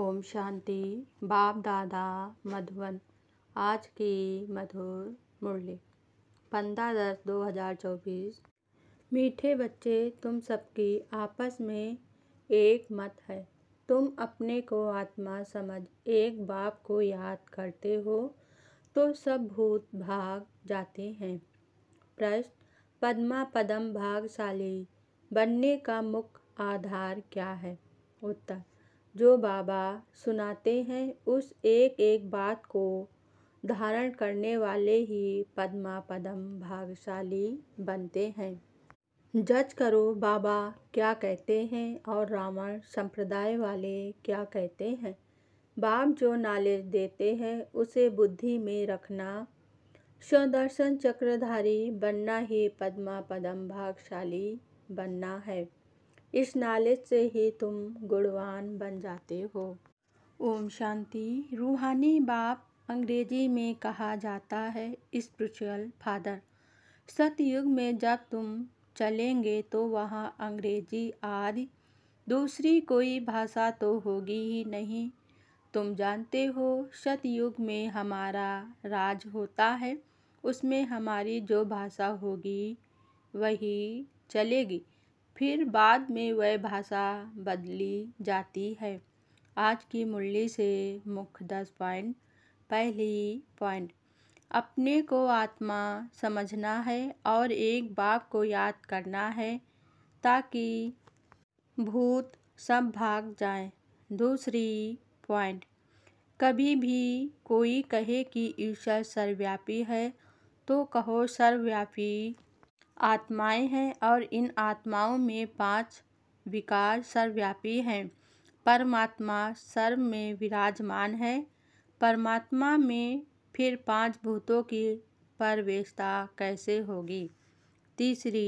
ओम शांति बाप दादा मधुबन आज की मधुर मुरली पंद्रह दस दो हज़ार चौबीस मीठे बच्चे तुम सबकी आपस में एक मत है तुम अपने को आत्मा समझ एक बाप को याद करते हो तो सब भूत भाग जाते हैं प्रश्न पद्मा पदम भागशाली बनने का मुख्य आधार क्या है उत्तर जो बाबा सुनाते हैं उस एक एक बात को धारण करने वाले ही पदम भागशाली बनते हैं जज करो बाबा क्या कहते हैं और रावण संप्रदाय वाले क्या कहते हैं बाप जो नॉलेज देते हैं उसे बुद्धि में रखना स्वदर्शन चक्रधारी बनना ही पद्मा पदम भागशाली बनना है इस नॉलेज से ही तुम गुणवान बन जाते हो ओम शांति रूहानी बाप अंग्रेजी में कहा जाता है स्पिरिचुअल फादर सतयुग में जब तुम चलेंगे तो वहाँ अंग्रेजी आदि दूसरी कोई भाषा तो होगी ही नहीं तुम जानते हो सतयुग में हमारा राज होता है उसमें हमारी जो भाषा होगी वही चलेगी फिर बाद में वह भाषा बदली जाती है आज की मुरली से मुख्य दस पॉइंट पहली पॉइंट अपने को आत्मा समझना है और एक बाप को याद करना है ताकि भूत सब भाग जाए दूसरी पॉइंट कभी भी कोई कहे कि ईश्वर सर्वव्यापी है तो कहो सर्वव्यापी आत्माएं हैं और इन आत्माओं में पांच विकार सर्वव्यापी हैं परमात्मा सर्व में विराजमान है परमात्मा में फिर पांच भूतों की परवेशता कैसे होगी तीसरी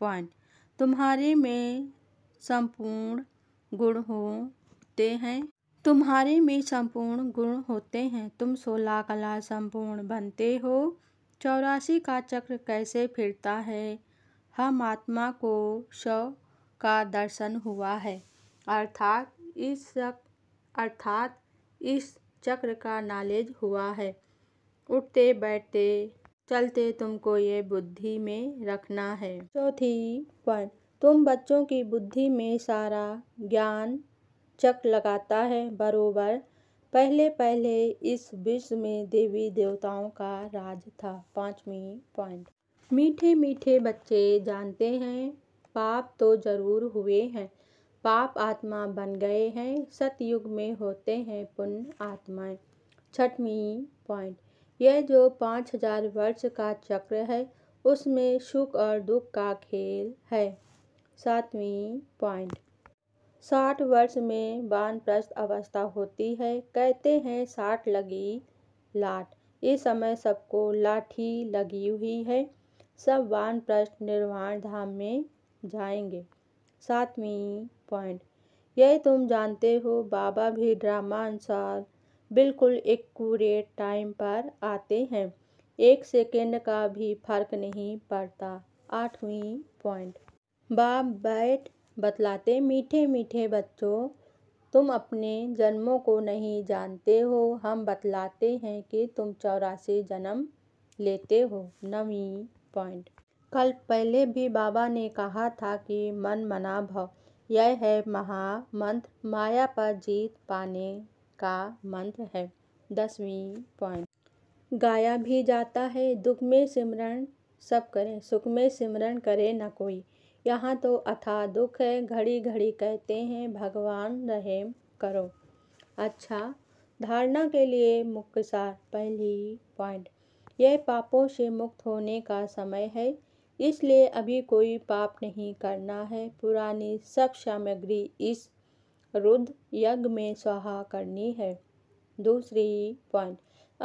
पॉइंट तुम्हारे में संपूर्ण गुण होते हैं तुम्हारे में संपूर्ण गुण होते हैं तुम सोलह कला संपूर्ण बनते हो चौरासी का चक्र कैसे फिरता है हम आत्मा को शव का दर्शन हुआ है अर्थात इस अर्थात इस चक्र का नॉलेज हुआ है उठते बैठते चलते तुमको ये बुद्धि में रखना है चौथी पॉइंट तुम बच्चों की बुद्धि में सारा ज्ञान चक लगाता है बरोबर पहले पहले इस विश्व में देवी देवताओं का राज था पाँचवीं पॉइंट मीठे मीठे बच्चे जानते हैं पाप तो जरूर हुए हैं पाप आत्मा बन गए हैं सतयुग में होते हैं पुण्य आत्माएं छठवीं पॉइंट यह जो पाँच हजार वर्ष का चक्र है उसमें सुख और दुख का खेल है सातवीं पॉइंट साठ वर्ष में वानप्रस्थ अवस्था होती है कहते हैं साठ लगी लाठ इस समय सबको लाठी लगी हुई है सब वानप्रस्थ निर्वाण धाम में जाएंगे सातवीं पॉइंट यह तुम जानते हो बाबा भी ड्रामा अनुसार बिल्कुल एक्यूरेट टाइम पर आते हैं एक सेकेंड का भी फर्क नहीं पड़ता आठवीं पॉइंट बाप बैठ बतलाते मीठे मीठे बच्चों तुम अपने जन्मों को नहीं जानते हो हम बतलाते हैं कि तुम चौरासी जन्म लेते हो नवी पॉइंट कल पहले भी बाबा ने कहा था कि मन मना भव यह है महामंत्र माया पर जीत पाने का मंत्र है दसवीं पॉइंट गाया भी जाता है दुख में सिमरण सब करें सुख में सिमरण करे न कोई यहाँ तो अथा दुख है घड़ी घड़ी कहते हैं भगवान रहेम करो अच्छा धारणा के लिए सार पहली पॉइंट यह पापों से मुक्त होने का समय है इसलिए अभी कोई पाप नहीं करना है पुरानी सब सामग्री इस रुद्र यज्ञ में स्वाहा करनी है दूसरी पॉइंट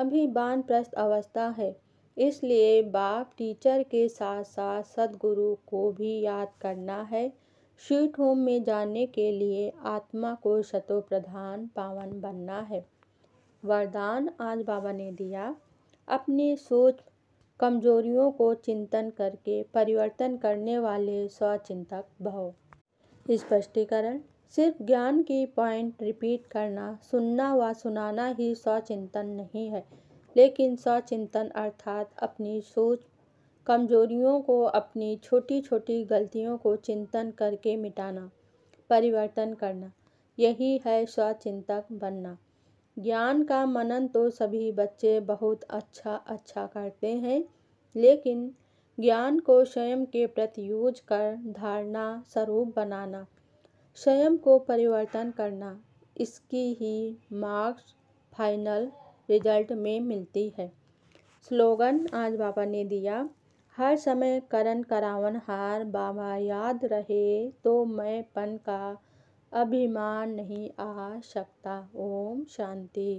अभी प्रस्त अवस्था है इसलिए बाप टीचर के साथ साथ सदगुरु को भी याद करना है शीट होम में जाने के लिए आत्मा को शतोप्रधान पावन बनना है वरदान आज बाबा ने दिया अपनी सोच कमजोरियों को चिंतन करके परिवर्तन करने वाले स्वचिंतक भव स्पष्टीकरण सिर्फ ज्ञान की पॉइंट रिपीट करना सुनना व सुनाना ही स्वचिंतन नहीं है लेकिन स्वचिंतन अर्थात अपनी सोच कमजोरियों को अपनी छोटी छोटी गलतियों को चिंतन करके मिटाना परिवर्तन करना यही है स्वचिंतक बनना ज्ञान का मनन तो सभी बच्चे बहुत अच्छा अच्छा करते हैं लेकिन ज्ञान को स्वयं के प्रति यूज कर धारणा स्वरूप बनाना स्वयं को परिवर्तन करना इसकी ही मार्क्स फाइनल रिजल्ट में मिलती है स्लोगन आज बाबा ने दिया हर समय करण करावन हार बाबा याद रहे तो मैं पन का अभिमान नहीं आ सकता ओम शांति